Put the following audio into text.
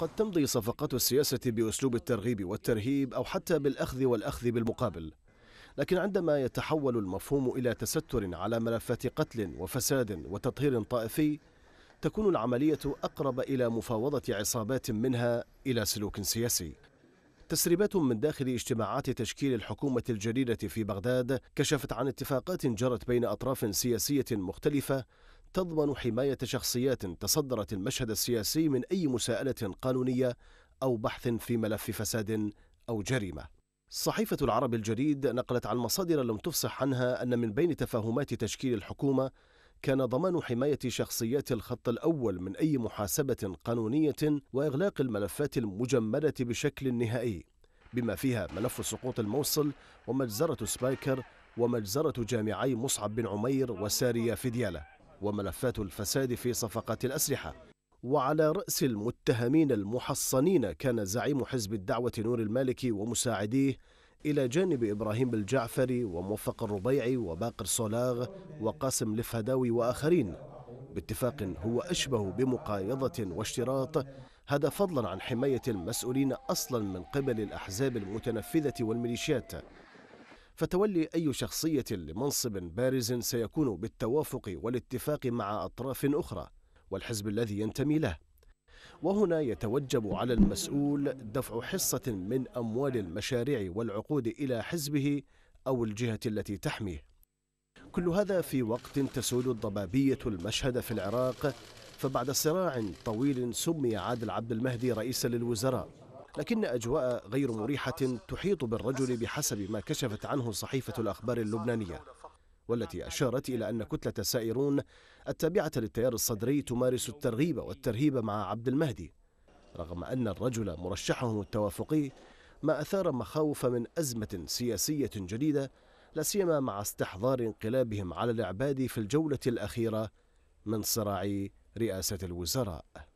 قد تمضي صفقات السياسة بأسلوب الترغيب والترهيب أو حتى بالأخذ والأخذ بالمقابل لكن عندما يتحول المفهوم إلى تستر على ملفات قتل وفساد وتطهير طائفي تكون العملية أقرب إلى مفاوضة عصابات منها إلى سلوك سياسي تسريبات من داخل اجتماعات تشكيل الحكومة الجديدة في بغداد كشفت عن اتفاقات جرت بين أطراف سياسية مختلفة تضمن حماية شخصيات تصدرت المشهد السياسي من أي مساءلة قانونية أو بحث في ملف فساد أو جريمة. صحيفة العرب الجديد نقلت عن مصادر لم تفصح عنها أن من بين تفاهمات تشكيل الحكومة كان ضمان حماية شخصيات الخط الأول من أي محاسبة قانونية وإغلاق الملفات المجمدة بشكل نهائي بما فيها ملف سقوط الموصل ومجزرة سبايكر ومجزرة جامعي مصعب بن عمير وسارية في ديالة وملفات الفساد في صفقات الأسلحة وعلى رأس المتهمين المحصنين كان زعيم حزب الدعوة نور المالكي ومساعديه إلى جانب إبراهيم الجعفري وموفق الربيعي وباقر صولاغ وقاسم الفهداوي وآخرين باتفاق هو أشبه بمقايضة واشتراط هذا فضلا عن حماية المسؤولين أصلا من قبل الأحزاب المتنفذة والميليشيات فتولي أي شخصية لمنصب بارز سيكون بالتوافق والاتفاق مع أطراف أخرى والحزب الذي ينتمي له وهنا يتوجب على المسؤول دفع حصة من أموال المشاريع والعقود إلى حزبه أو الجهة التي تحميه كل هذا في وقت تسود الضبابية المشهد في العراق فبعد صراع طويل سمي عادل عبد المهدي رئيسا للوزراء لكن أجواء غير مريحة تحيط بالرجل بحسب ما كشفت عنه صحيفة الأخبار اللبنانية والتي أشارت إلى أن كتلة سائرون التابعة للتيار الصدري تمارس الترغيب والترهيب مع عبد المهدي رغم أن الرجل مرشحهم التوافقي ما أثار مخاوف من أزمة سياسية جديدة لا سيما مع استحضار انقلابهم على العباد في الجولة الأخيرة من صراع رئاسة الوزراء